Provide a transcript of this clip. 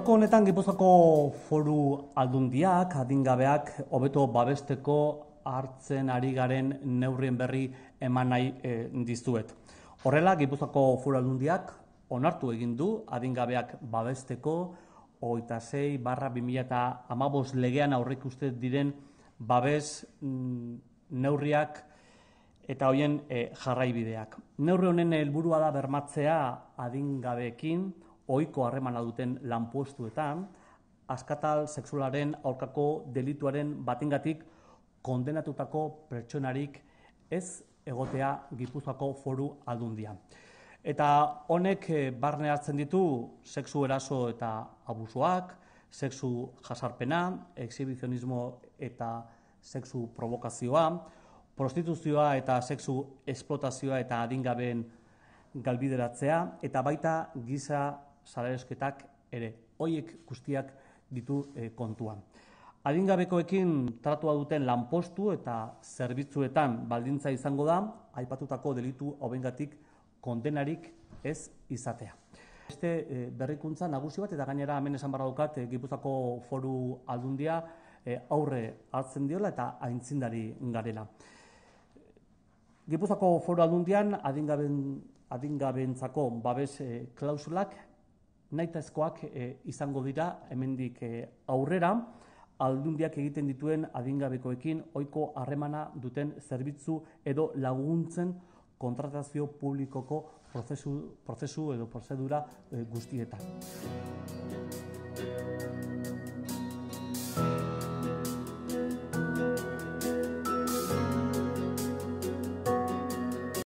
Gaurko honetan Gipuzkoako Foru Aldundiak adingabeak hobeto babesteko hartzen ari garen neurrien berri eman nahi e, dizuet. Horrela Gipuzkoako Foru Aldundiak onartu egin du adingabeak babesteko 26/2015 legean aurreik uste diren babes mm, neurriak eta hoien e, jarraibideak. Neurri honen helburua da bermatzea adingabeekin ohiko harremana duten lanpostuetan, askatal sexualaren aurkako delituaren batengatik kondenatutako pertsonarik ez egotea Gipuzkoako foru aldundia. Eta honek eh, barne hartzen ditu sexu eraso eta abusoak, sexu jasarpena, exhibizionismo eta sexu provokazioa, prostituzioa eta sexu esplotazioa eta adingabeen galbideratzea, eta baita giza salarezketak ere hoiek guztiak ditu eh, kontuan. Adingabekoekin tratua duten lanpostu eta zerbitzuetan baldintza izango da, aipatutako delitu hobengatik kondenarik ez izatea. Beste e, berrikuntza nagusi bat eta gainera hemen esan barra dukat eh, Gipuzako foru aldundia aurre hartzen diola eta aintzindari garela. Gipuzako foru aldundian adingaben, adingabentzako babes e, klausulak nahitazkoak e, eh, izango dira hemendik eh, aurrera aldundiak egiten dituen adingabekoekin ohiko harremana duten zerbitzu edo laguntzen kontratazio publikoko prozesu, prozesu edo prozedura eh, guztietan.